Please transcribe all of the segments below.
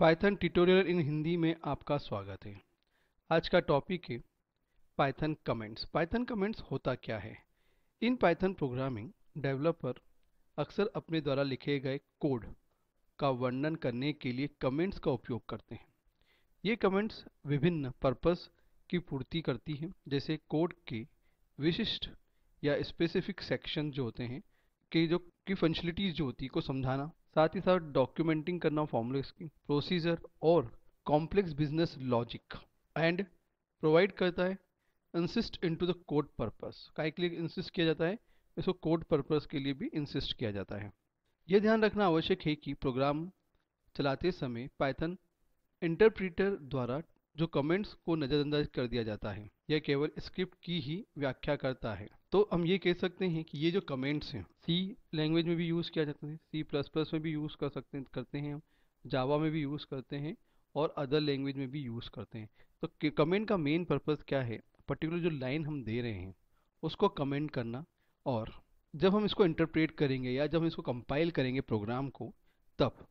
Python tutorial इन हिंदी में आपका स्वागत है आज का टॉपिक है पाइथन कमेंट्स पाइथन कमेंट्स होता क्या है इन पाइथन प्रोग्रामिंग डेवलपर अक्सर अपने द्वारा लिखे गए कोड का वर्णन करने के लिए कमेंट्स का उपयोग करते हैं ये कमेंट्स विभिन्न पर्पस की पूर्ति करती हैं जैसे कोड के विशिष्ट या स्पेसिफिक सेक्शन जो होते हैं कि जो की फंक्शनलिटीज जो होती है को समझाना साथ ही साथ डॉक्यूमेंटिंग करना फॉर्मुलेस की प्रोसीजर और complex business logic and provide करता है insist into the court purpose का के लिए इंसिस्ट किया जाता है इसको कोर्ट पर्पस के लिए भी इंसिस्ट किया जाता है यह ध्यान रखना आवश्यक है कि प्रोग्राम चलाते समय पाइथन इंटरप्रीटर द्वारा जो कमेंट्स को नज़रअंदाज कर दिया जाता है यह केवल स्क्रिप्ट की ही व्याख्या करता है तो हम ये कह सकते हैं कि ये जो कमेंट्स हैं सी लैंग्वेज में भी यूज़ किया जाता है सी प्लस प्लस में भी यूज़ कर सकते हैं करते हैं हम जावा में भी यूज़ करते हैं और अदर लैंग्वेज में भी यूज़ करते हैं तो कमेंट का मेन पर्पज़ क्या है पर्टिकुलर जो लाइन हम दे रहे हैं उसको कमेंट करना और जब हम इसको इंटरप्रेट करेंगे या जब हम इसको कंपाइल करेंगे प्रोग्राम को तब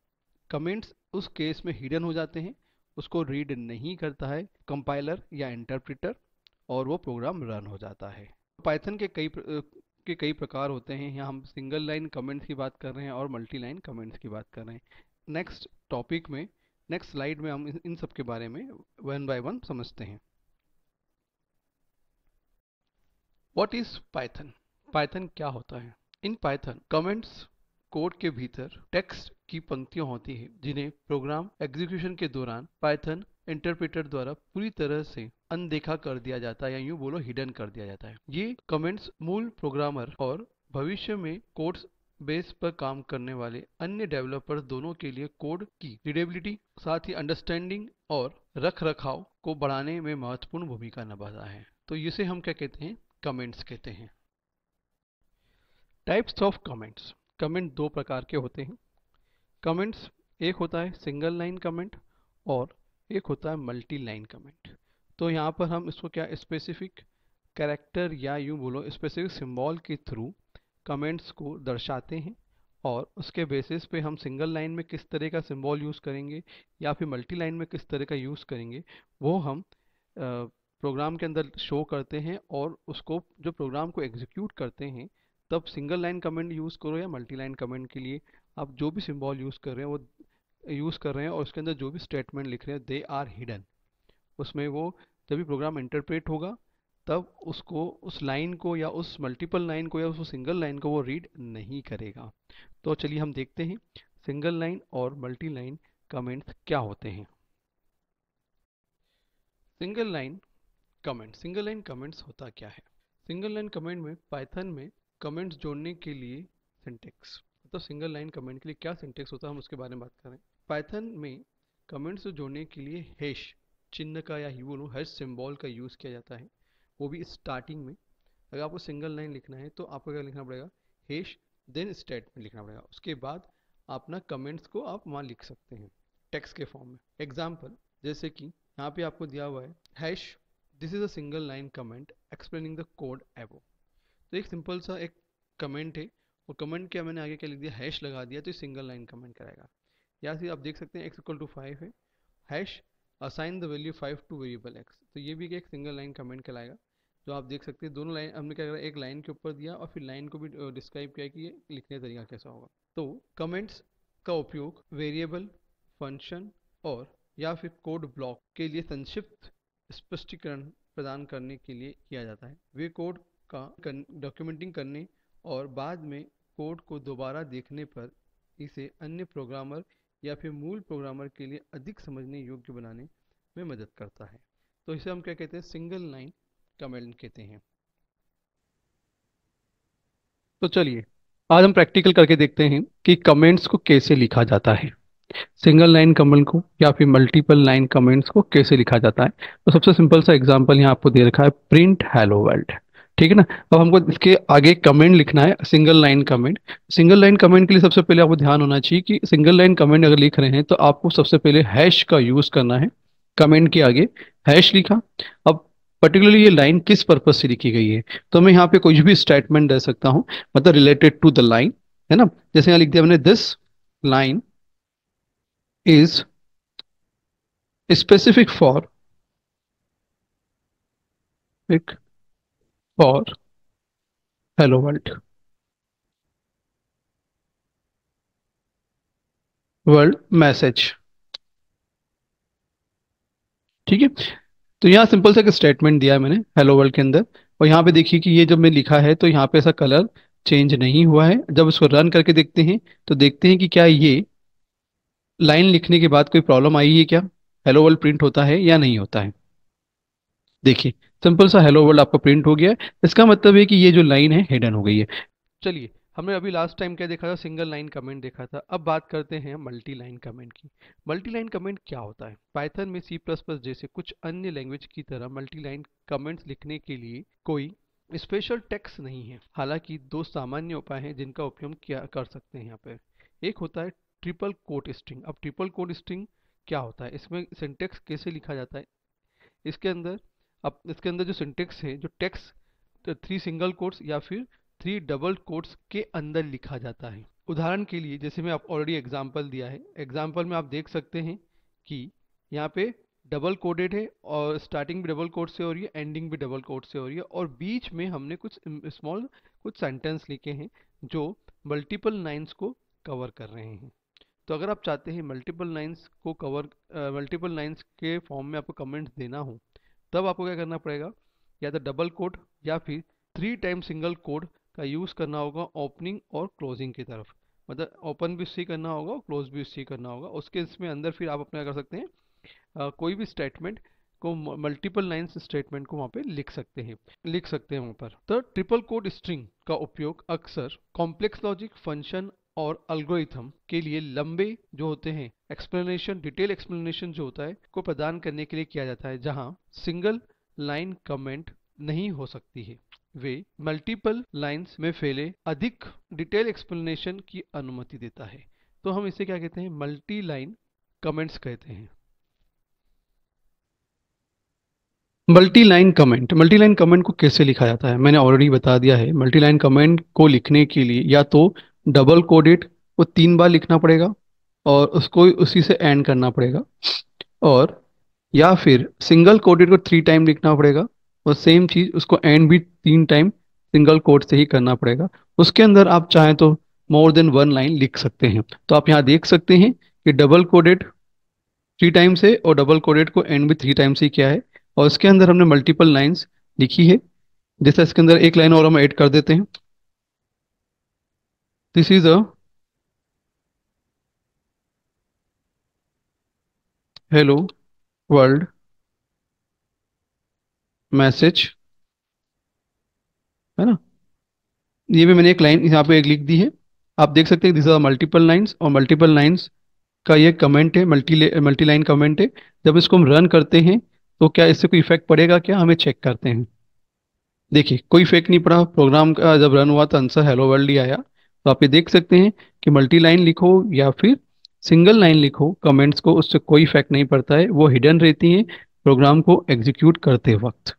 कमेंट्स उस केस में हिडन हो जाते हैं उसको रीड नहीं करता है कंपाइलर या इंटरप्रेटर और वो प्रोग्राम रन हो जाता है पाइथन के कई के कई प्रकार होते हैं यहाँ हम सिंगल लाइन कमेंट्स की बात कर रहे हैं और मल्टी लाइन कमेंट्स की बात कर रहे हैं नेक्स्ट टॉपिक में नेक्स्ट स्लाइड में हम इन सब के बारे में वन बाय वन समझते हैं वॉट इज पाइथन पाइथन क्या होता है इन पाइथन कमेंट्स कोड के भीतर टेक्स्ट की पंक्तियां होती है जिन्हें प्रोग्राम एग्जीक्यूशन के दौरान पाइथन इंटरप्रेटर द्वारा पूरी तरह से अनदेखा कर दिया जाता है या यूं बोलो हिडन कर दिया जाता है ये कमेंट्स मूल प्रोग्रामर और भविष्य में कोड्स बेस पर काम करने वाले अन्य डेवलपर्स दोनों के लिए कोड की रीडेबिलिटी साथ ही अंडरस्टैंडिंग और रख रखाव को बढ़ाने में महत्वपूर्ण भूमिका निभाता है तो इसे हम क्या कहते हैं कमेंट्स कहते हैं टाइप्स ऑफ कमेंट्स कमेंट दो प्रकार के होते हैं कमेंट्स एक होता है सिंगल लाइन कमेंट और एक होता है मल्टी लाइन कमेंट तो यहाँ पर हम इसको क्या स्पेसिफिक कैरेक्टर या यूँ बोलो स्पेसिफिक सिम्बॉल के थ्रू कमेंट्स को दर्शाते हैं और उसके बेसिस पे हम सिंगल लाइन में किस तरह का सिंबल यूज़ करेंगे या फिर मल्टी लाइन में किस तरह का यूज़ करेंगे वो हम प्रोग्राम के अंदर शो करते हैं और उसको जो प्रोग्राम को एग्जीक्यूट करते हैं तब सिंगल लाइन कमेंट यूज़ करो या मल्टी लाइन कमेंट के लिए आप जो भी सिम्बॉल यूज़ कर रहे हैं वो यूज़ कर रहे हैं और उसके अंदर जो भी स्टेटमेंट लिख रहे हैं दे आर हिडन उसमें वो जब भी प्रोग्राम इंटरप्रेट होगा तब उसको उस लाइन को या उस मल्टीपल लाइन को या उस सिंगल लाइन को वो रीड नहीं करेगा तो चलिए हम देखते हैं सिंगल लाइन और मल्टी लाइन कमेंट्स क्या होते हैं single line comment single line comments होता क्या है सिंगल लाइन कमेंट में पाइथन में कमेंट्स जोड़ने के लिए सिंटेक्स मतलब तो सिंगल लाइन कमेंट के लिए क्या सिंटेक्स होता है हम उसके बारे में बात करें पाइथन में कमेंट्स जोड़ने के लिए हैश चिन्ह का या ही बोलो हर सिम्बॉल का यूज़ किया जाता है वो भी स्टार्टिंग में अगर आपको सिंगल लाइन लिखना है तो आपको क्या लिखना पड़ेगा हेश देन स्टेटमेंट लिखना पड़ेगा उसके बाद अपना कमेंट्स को आप वहाँ लिख सकते हैं टेक्स्ट के फॉर्म में एग्जाम्पल जैसे कि यहाँ पे आपको दिया हुआ है hash this is a single line comment explaining the code एवो तो एक सिंपल सा एक कमेंट है और कमेंट क्या मैंने आगे क्या लिख दिया हैश लगा दिया तो सिंगल लाइन कमेंट कराएगा या फिर आप देख सकते हैं एक्स इक्वल टू फाइव है hash assign the value five to variable X तो ये भी एक सिंगल लाइन कमेंट कहलाएगा जो आप देख सकते हैं दोनों लाइन हमने क्या करा एक लाइन के ऊपर दिया और फिर लाइन को भी डिस्क्राइब किया कि ये लिखने का तरीका कैसा होगा तो कमेंट्स का उपयोग वेरिएबल फंक्शन और या फिर कोड ब्लॉक के लिए संक्षिप्त स्पष्टीकरण प्रदान करने के लिए किया जाता है वे कोड का डॉक्यूमेंटिंग करने और बाद में कोड को दोबारा देखने पर इसे अन्य प्रोग्रामर या फिर मूल प्रोग्रामर के लिए अधिक समझने योग्य बनाने में मदद करता है तो इसे हम क्या कहते हैं सिंगल लाइन कमेंट कहते हैं तो चलिए आज हम प्रैक्टिकल करके देखते हैं कि कमेंट्स को कैसे लिखा जाता है सिंगल लाइन कमेंट को या फिर मल्टीपल लाइन कमेंट्स को कैसे लिखा जाता है तो सबसे सिंपल सा एग्जांपल यहाँ आपको दे रखा है प्रिंट हैलो वर्ल्ड ठीक है ना अब हमको इसके आगे कमेंट लिखना है single line comment single line comment के लिए सबसे पहले आपको ध्यान होना चाहिए कि सिंगल लाइन कमेंट अगर लिख रहे हैं तो आपको सबसे पहले हैश का यूज करना है कमेंट के आगे हैश लिखा अब पर्टिकुलरली ये लाइन किस पर्पज से लिखी गई है तो मैं यहाँ पे कुछ भी स्टेटमेंट दे सकता हूँ मतलब रिलेटेड टू द लाइन है ना जैसे यहाँ लिख दिया मैंने this line is specific for एक और हेलो वर्ल्ड वर्ल्ड मैसेज ठीक है तो यहाँ सिंपल सा एक स्टेटमेंट दिया है मैंने हेलो वर्ल्ड के अंदर और यहाँ पे देखिए कि ये जब मैं लिखा है तो यहाँ पे ऐसा कलर चेंज नहीं हुआ है जब इसको रन करके देखते हैं तो देखते हैं कि क्या ये लाइन लिखने के बाद कोई प्रॉब्लम आई है क्या हेलो वर्ल्ड प्रिंट होता है या नहीं होता है देखिए सिंपल सा हेलो वर्ल्ड आपका प्रिंट हो गया है इसका मतलब है कि ये जो लाइन है हिडन हो गई है चलिए हमने अभी लास्ट टाइम क्या देखा था सिंगल लाइन कमेंट देखा था अब बात करते हैं मल्टी लाइन कमेंट की मल्टी लाइन कमेंट क्या होता है पाइथन में सी प्लस प्लस जैसे कुछ अन्य लैंग्वेज की तरह मल्टी लाइन कमेंट्स लिखने के लिए कोई स्पेशल टेक्स नहीं है हालांकि दो सामान्य उपाय हैं जिनका उपयोग किया कर सकते हैं यहाँ पर एक होता है ट्रिपल कोट स्ट्रिंग अब ट्रिपल कोट स्ट्रिंग क्या होता है इसमें सिंटेक्स कैसे लिखा जाता है इसके अंदर अब इसके अंदर जो सिंटेक्स है जो टेक्स थ्री सिंगल कोर्ट्स या फिर थ्री डबल कोर्ट्स के अंदर लिखा जाता है उदाहरण के लिए जैसे मैं आप ऑलरेडी एग्जाम्पल दिया है एग्जाम्पल में आप देख सकते हैं कि यहाँ पे डबल कोडेड है और स्टार्टिंग भी डबल कोर्ट से हो रही है एंडिंग भी डबल कोर्ट से हो रही है और बीच में हमने कुछ स्मॉल कुछ सेंटेंस लिखे हैं जो मल्टीपल लाइन्स को कवर कर रहे हैं तो अगर आप चाहते हैं मल्टीपल लाइन्स को कवर मल्टीपल uh, लाइन्स के फॉर्म में आपको कमेंट्स देना हो तब आपको क्या करना पड़ेगा या तो डबल कोड या फिर थ्री टाइम सिंगल कोड का यूज़ करना होगा ओपनिंग और क्लोजिंग की तरफ मतलब ओपन भी उसी करना होगा और क्लोज भी उसी करना होगा उसके इसमें अंदर फिर आप अपना कर सकते हैं आ, कोई भी स्टेटमेंट को मल्टीपल लाइन स्टेटमेंट को वहाँ पे लिख सकते हैं लिख सकते हैं वहाँ पर तो ट्रिपल कोड स्ट्रिंग का उपयोग अक्सर कॉम्प्लेक्स लॉजिक फंक्शन और अल्गोरिथम के लिए लंबे जो होते हैं एक्सप्लेनेशन डिटेल एक्सप्लेनेशन जो होता है को प्रदान करने के लिए किया जाता है जहां सिंगल लाइन कमेंट नहीं हो सकती है वे मल्टीपल लाइंस में फैले अधिक डिटेल एक्सप्लेनेशन की अनुमति देता है तो हम इसे क्या कहते हैं मल्टी लाइन कमेंट्स कहते हैं multi line comment multi line comment को कैसे लिखा जाता है मैंने ऑलरेडी बता दिया है मल्टी लाइन कमेंट को लिखने के लिए या तो डबल कोडेड वो तीन बार लिखना पड़ेगा और उसको उसी से एंड करना पड़ेगा और या फिर सिंगल कोडेड को थ्री टाइम लिखना पड़ेगा और सेम चीज़ उसको एंड भी तीन टाइम सिंगल कोड से ही करना पड़ेगा उसके अंदर आप चाहें तो मोर देन वन लाइन लिख सकते हैं तो आप यहाँ देख सकते हैं कि डबल कोडेड थ्री टाइम से और डबल कोडेड को एंड भी थ्री टाइम से ही किया है और उसके अंदर हमने मल्टीपल लाइन्स लिखी है जैसा इसके अंदर एक लाइन और हम ऐड कर देते हैं This is a hello world message है ना ये भी मैंने एक लाइन यहाँ पे एक लिख दी है आप देख सकते हैं दिस आर मल्टीपल लाइंस और मल्टीपल लाइंस का ये कमेंट है मल्टी मल्टी लाइन कमेंट है जब इसको हम रन करते हैं तो क्या इससे कोई इफेक्ट पड़ेगा क्या हमें चेक करते हैं देखिए कोई इफेक्ट नहीं पड़ा प्रोग्राम का जब रन हुआ तो आंसर हेलो वर्ल्ड ही आया तो आप ये देख सकते हैं कि मल्टी लाइन लिखो या फिर सिंगल लाइन लिखो कमेंट्स को उससे कोई इफेक्ट नहीं पड़ता है वो हिडन रहती हैं प्रोग्राम को एग्जीक्यूट करते वक्त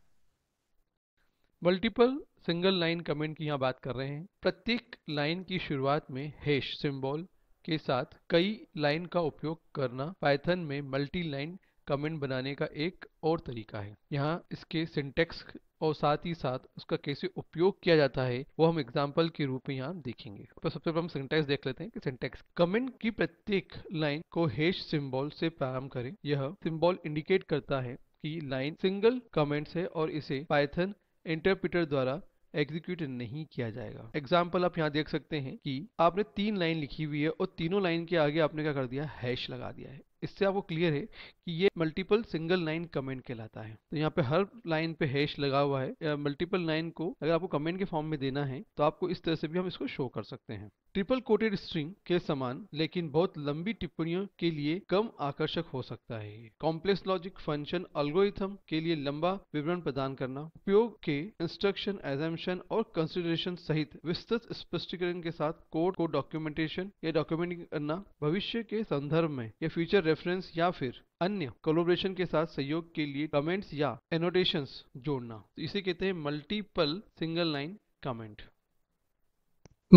मल्टीपल सिंगल लाइन कमेंट की यहाँ बात कर रहे हैं प्रत्येक लाइन की शुरुआत में हैश सिंबल के साथ कई लाइन का उपयोग करना पाइथन में मल्टी लाइन कमेंट बनाने का एक और तरीका है यहाँ इसके सिंटेक्स और साथ ही साथ उसका कैसे उपयोग किया जाता है वो हम एग्जाम्पल के रूप में यहाँ देखेंगे तो सबसे पहले हम सिंटेक्स देख लेते हैं कि सिंटेक्स कमेंट की प्रत्येक लाइन को हैश सिंबल से प्रारंभ करें यह सिंबल इंडिकेट करता है कि लाइन सिंगल कमेंट्स है और इसे पाइथन इंटरप्रिटर द्वारा एग्जीक्यूट नहीं किया जाएगा एग्जाम्पल आप यहाँ देख सकते हैं कि आपने तीन लाइन लिखी हुई है और तीनों लाइन के आगे आपने क्या कर दिया हैश लगा दिया है इससे आपको क्लियर है कि ये मल्टीपल सिंगल लाइन कमेंट कहलाता है तो यहाँ पे हर लाइन पे हैश लगा हुआ है या मल्टीपल लाइन को अगर आपको कमेंट के फॉर्म में देना है तो आपको इस तरह से भी हम इसको शो कर सकते हैं ट्रिपल कोटेड स्ट्रिंग के समान लेकिन बहुत लंबी टिप्पणियों के लिए कम आकर्षक हो सकता है कॉम्प्लेक्स लॉजिक फंक्शन अल्गोरिथम के लिए लंबा विवरण प्रदान करना उपयोग के इंस्ट्रक्शन एजेंशन और कंसिडरेशन सहित विस्तृत स्पष्टीकरण के साथ कोड को डॉक्यूमेंटेशन या डॉक्यूमेंटिंग करना भविष्य के संदर्भ में या फ्यूचर रेफरेंस या फिर अन्य कोलोब्रेशन के साथ सहयोग के लिए कमेंट्स या एनोटेशन जोड़ना इसे कहते हैं multiple single line comment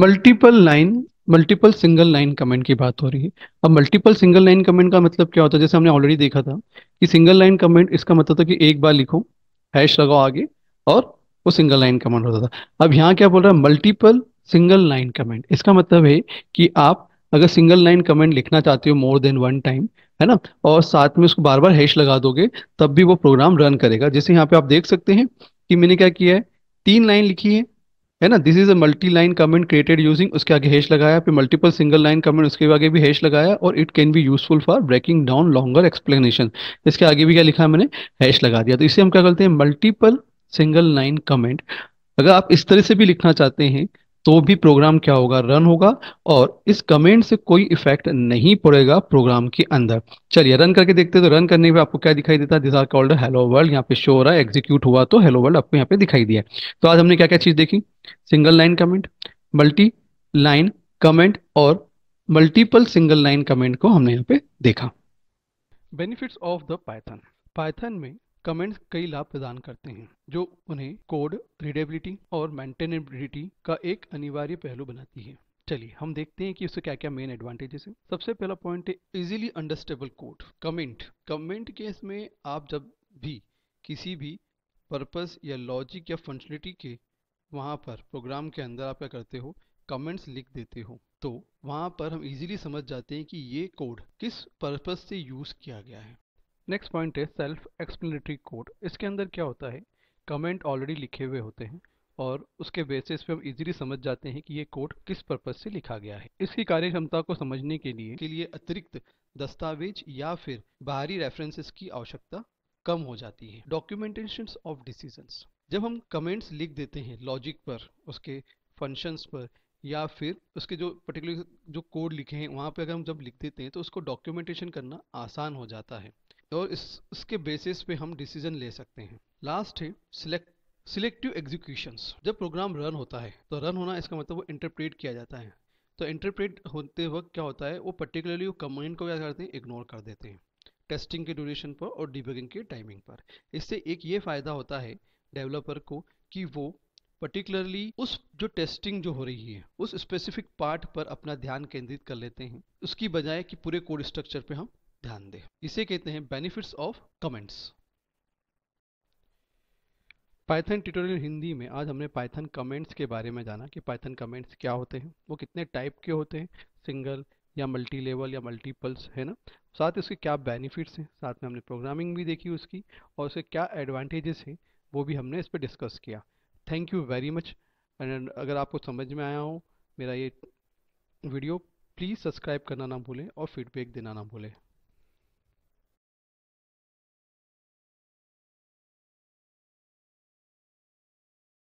multiple line multiple single line comment की बात हो रही है अब मल्टीपल सिंगल लाइन कमेंट का मतलब क्या होता है जैसे हमने ऑलरेडी देखा था कि सिंगल लाइन कमेंट इसका मतलब था कि एक बार लिखो हैश लगाओ आगे और वो सिंगल लाइन कमेंट होता था अब यहाँ क्या बोल रहा है मल्टीपल सिंगल लाइन कमेंट इसका मतलब है कि आप अगर सिंगल लाइन कमेंट लिखना चाहते हो मोर देन वन टाइम है ना और साथ में उसको बार बार हैश लगा दोगे तब भी वो प्रोग्राम रन करेगा जैसे यहाँ पे आप देख सकते हैं कि मैंने क्या किया है तीन लाइन लिखी है है ना this is a multi line comment created using उसके आगे हैश लगाया फिर मल्टीपल सिंगल लाइन कमेंट उसके आगे भी हैश लगाया और it can be useful for breaking down longer explanation इसके आगे भी क्या लिखा है मैंने हैश लगा दिया तो इसे हम क्या करते हैं मल्टीपल सिंगल लाइन कमेंट अगर आप इस तरह से भी लिखना चाहते हैं तो भी प्रोग्राम क्या होगा रन होगा और इस कमेंट से कोई इफेक्ट नहीं पड़ेगा प्रोग्राम के अंदर चलिए रन करके देखते हैं तो रन करने पे आपको क्या दिखाई देता है this are called hello world यहाँ पे शो हो रहा है एग्जीक्यूट हुआ तो हेलो वर्ल्ड आपको यहाँ पे दिखाई दिया तो आज हमने क्या क्या चीज़ देखी single line comment multi line comment और मल्टीपल सिंगल लाइन कमेंट को हमने यहाँ पे देखा benefits of the Python Python में कमेंट्स कई लाभ प्रदान करते हैं जो उन्हें कोड रीडेबिलिटी और मेंटेनेबिलिटी का एक अनिवार्य पहलू बनाती है चलिए हम देखते हैं कि उससे क्या क्या मेन एडवांटेजेस है सबसे पहला पॉइंट है easily understandable code comment comment case में आप जब भी किसी भी पर्पस या लॉजिक या फंक्शनलिटी के वहाँ पर प्रोग्राम के अंदर आप क्या करते हो कमेंट्स लिख देते हो तो वहाँ पर हम इजीली समझ जाते हैं कि ये कोड किस पर्पस से यूज़ किया गया है नेक्स्ट पॉइंट है सेल्फ एक्सप्लेनेटरी कोड इसके अंदर क्या होता है कमेंट ऑलरेडी लिखे हुए होते हैं और उसके बेसिस पे हम इजीली समझ जाते हैं कि ये कोड किस पर्पज से लिखा गया है इसकी कार्य क्षमता को समझने के लिए के लिए अतिरिक्त दस्तावेज या फिर बाहरी रेफरेंसेस की आवश्यकता कम हो जाती है डॉक्यूमेंटेशन ऑफ डिसीजन जब हम कमेंट्स लिख देते हैं लॉजिक पर उसके फंक्शंस पर या फिर उसके जो पर्टिकुलर जो कोड लिखे हैं वहाँ पे अगर हम जब लिख देते हैं तो उसको डॉक्यूमेंटेशन करना आसान हो जाता है और तो इस इसके बेसिस पे हम डिसीजन ले सकते हैं लास्ट है सिलेक्ट सिलेक्टिव एग्जीक्यूशन जब प्रोग्राम रन होता है तो रन होना इसका मतलब वो इंटरप्रेट किया जाता है तो इंटरप्रेट होते वक्त क्या होता है वो पर्टिकुलरली वो कमांड को क्या करते हैं इग्नोर कर देते हैं टेस्टिंग के ड्यूरेशन पर और डिबगिंग के टाइमिंग पर इससे एक ये फ़ायदा होता है डेवलपर को कि वो पर्टिकुलरली उस जो टेस्टिंग जो हो रही है उस स्पेसिफिक पार्ट पर अपना ध्यान केंद्रित कर लेते हैं उसकी बजाय कि पूरे कोड स्ट्रक्चर पे हम ध्यान दें इसे कहते हैं benefits of comments Python tutorial Hindi में आज हमने पाइथन कमेंट्स के बारे में जाना कि पाइथन कमेंट्स क्या होते हैं वो कितने टाइप के होते हैं सिंगल या मल्टी लेवल या मल्टीपल्स है ना साथ इसके क्या बेनिफिट्स हैं साथ में हमने प्रोग्रामिंग भी देखी उसकी और उसके क्या एडवांटेजेस हैं वो भी हमने इस पर डिस्कस किया thank you very much and अगर आपको समझ में आया हो मेरा ये वीडियो प्लीज़ सब्सक्राइब करना ना भूलें और फीडबैक देना ना भूलें